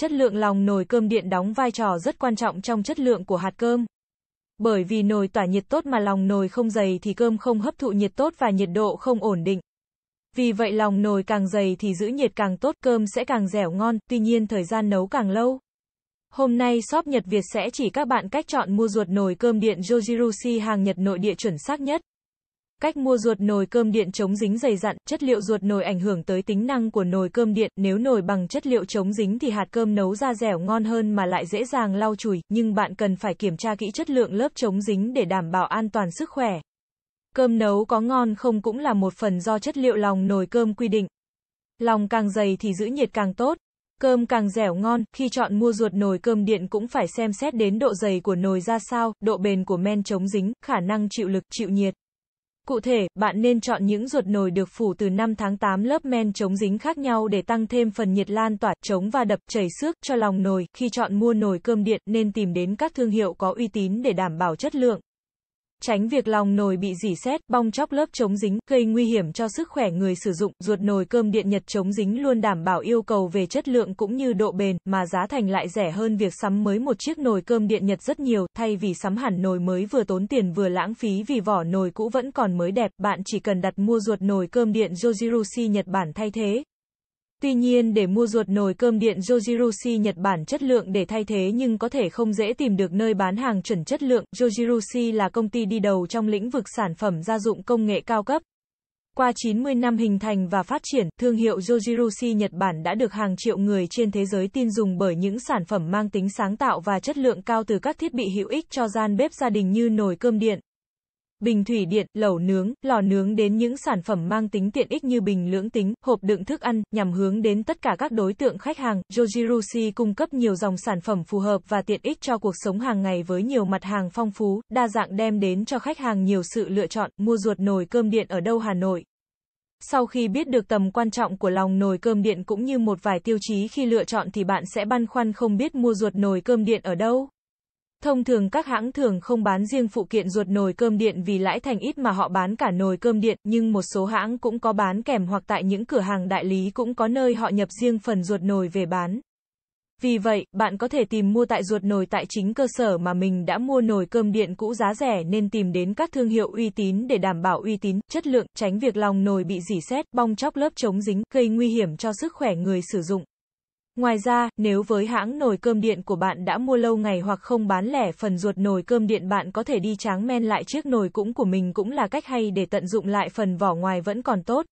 chất lượng lòng nồi cơm điện đóng vai trò rất quan trọng trong chất lượng của hạt cơm. Bởi vì nồi tỏa nhiệt tốt mà lòng nồi không dày thì cơm không hấp thụ nhiệt tốt và nhiệt độ không ổn định. Vì vậy lòng nồi càng dày thì giữ nhiệt càng tốt, cơm sẽ càng dẻo ngon, tuy nhiên thời gian nấu càng lâu. Hôm nay shop Nhật Việt sẽ chỉ các bạn cách chọn mua ruột nồi cơm điện Jojirushi hàng Nhật nội địa chuẩn xác nhất. Cách mua ruột nồi cơm điện chống dính dày dặn, chất liệu ruột nồi ảnh hưởng tới tính năng của nồi cơm điện, nếu nồi bằng chất liệu chống dính thì hạt cơm nấu ra dẻo ngon hơn mà lại dễ dàng lau chùi, nhưng bạn cần phải kiểm tra kỹ chất lượng lớp chống dính để đảm bảo an toàn sức khỏe. Cơm nấu có ngon không cũng là một phần do chất liệu lòng nồi cơm quy định. Lòng càng dày thì giữ nhiệt càng tốt. Cơm càng dẻo ngon, khi chọn mua ruột nồi cơm điện cũng phải xem xét đến độ dày của nồi ra sao, độ bền của men chống dính, khả năng chịu lực, chịu nhiệt. Cụ thể, bạn nên chọn những ruột nồi được phủ từ 5 tháng 8 lớp men chống dính khác nhau để tăng thêm phần nhiệt lan tỏa, chống và đập, chảy xước cho lòng nồi. Khi chọn mua nồi cơm điện, nên tìm đến các thương hiệu có uy tín để đảm bảo chất lượng tránh việc lòng nồi bị dỉ xét, bong chóc lớp chống dính, gây nguy hiểm cho sức khỏe người sử dụng. Ruột nồi cơm điện Nhật chống dính luôn đảm bảo yêu cầu về chất lượng cũng như độ bền, mà giá thành lại rẻ hơn việc sắm mới một chiếc nồi cơm điện Nhật rất nhiều, thay vì sắm hẳn nồi mới vừa tốn tiền vừa lãng phí vì vỏ nồi cũ vẫn còn mới đẹp, bạn chỉ cần đặt mua ruột nồi cơm điện Yojirushi Nhật Bản thay thế. Tuy nhiên để mua ruột nồi cơm điện Jojirushi Nhật Bản chất lượng để thay thế nhưng có thể không dễ tìm được nơi bán hàng chuẩn chất lượng. Jojirushi là công ty đi đầu trong lĩnh vực sản phẩm gia dụng công nghệ cao cấp. Qua 90 năm hình thành và phát triển, thương hiệu Jojirushi Nhật Bản đã được hàng triệu người trên thế giới tin dùng bởi những sản phẩm mang tính sáng tạo và chất lượng cao từ các thiết bị hữu ích cho gian bếp gia đình như nồi cơm điện, bình thủy điện, lẩu nướng, lò nướng đến những sản phẩm mang tính tiện ích như bình lưỡng tính, hộp đựng thức ăn, nhằm hướng đến tất cả các đối tượng khách hàng. Jojirushi cung cấp nhiều dòng sản phẩm phù hợp và tiện ích cho cuộc sống hàng ngày với nhiều mặt hàng phong phú, đa dạng đem đến cho khách hàng nhiều sự lựa chọn, mua ruột nồi cơm điện ở đâu Hà Nội. Sau khi biết được tầm quan trọng của lòng nồi cơm điện cũng như một vài tiêu chí khi lựa chọn thì bạn sẽ băn khoăn không biết mua ruột nồi cơm điện ở đâu. Thông thường các hãng thường không bán riêng phụ kiện ruột nồi cơm điện vì lãi thành ít mà họ bán cả nồi cơm điện, nhưng một số hãng cũng có bán kèm hoặc tại những cửa hàng đại lý cũng có nơi họ nhập riêng phần ruột nồi về bán. Vì vậy, bạn có thể tìm mua tại ruột nồi tại chính cơ sở mà mình đã mua nồi cơm điện cũ giá rẻ nên tìm đến các thương hiệu uy tín để đảm bảo uy tín, chất lượng, tránh việc lòng nồi bị dỉ xét, bong chóc lớp chống dính, gây nguy hiểm cho sức khỏe người sử dụng. Ngoài ra, nếu với hãng nồi cơm điện của bạn đã mua lâu ngày hoặc không bán lẻ phần ruột nồi cơm điện bạn có thể đi tráng men lại chiếc nồi cũng của mình cũng là cách hay để tận dụng lại phần vỏ ngoài vẫn còn tốt.